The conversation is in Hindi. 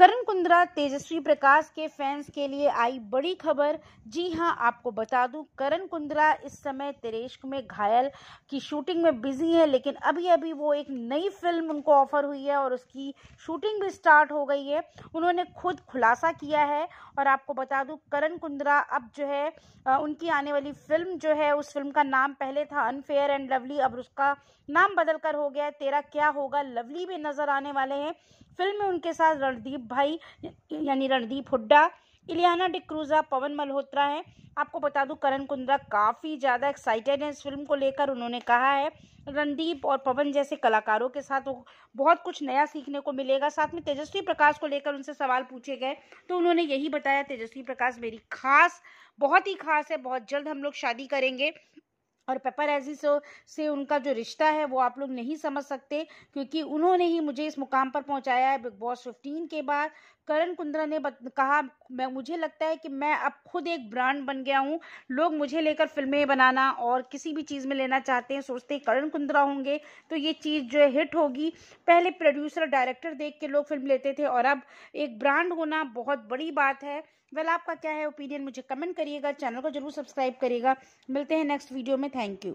करण कुंद्रा तेजस्वी प्रकाश के फैंस के लिए आई बड़ी खबर जी हां आपको बता दूं करण कुंद्रा इस समय तिरेश्क में घायल की शूटिंग में बिजी है लेकिन अभी अभी वो एक नई फिल्म उनको ऑफर हुई है और उसकी शूटिंग भी स्टार्ट हो गई है उन्होंने खुद खुलासा किया है और आपको बता दूं करण कुंद्रा अब जो है उनकी आने वाली फिल्म जो है उस फिल्म का नाम पहले था अनफेयर एंड लवली अब उसका नाम बदल कर हो गया है तेरा क्या होगा लवली भी नज़र आने वाले हैं फिल्म में उनके साथ रणदीप भाई यानी रणदीप हुड्डा इलियाना डिक्रूजा पवन मल्होत्रा हैं आपको बता दूं करण कुंद्रा काफ़ी ज़्यादा एक्साइटेड हैं इस फिल्म को लेकर उन्होंने कहा है रणदीप और पवन जैसे कलाकारों के साथ वो बहुत कुछ नया सीखने को मिलेगा साथ में तेजस्वी प्रकाश को लेकर उनसे सवाल पूछे गए तो उन्होंने यही बताया तेजस्वी प्रकाश मेरी खास बहुत ही खास है बहुत जल्द हम लोग शादी करेंगे और एजी से, से उनका जो रिश्ता है वो आप लोग नहीं समझ सकते क्योंकि उन्होंने ही मुझे इस मुकाम पर पहुंचाया है बिग बॉस फिफ्टीन के बाद करण कुंद्रा ने कहा मैं मुझे लगता है कि मैं अब खुद एक ब्रांड बन गया हूँ लोग मुझे लेकर फिल्में बनाना और किसी भी चीज़ में लेना चाहते हैं सोचते हैं करण कुंद्रा होंगे तो ये चीज़ जो है हिट होगी पहले प्रोड्यूसर डायरेक्टर देख के लोग फिल्म लेते थे और अब एक ब्रांड होना बहुत बड़ी बात है वेल आपका क्या है ओपिनियन मुझे कमेंट करिएगा चैनल को जरूर सब्सक्राइब करिएगा मिलते हैं नेक्स्ट वीडियो में থ্যাংক ইউ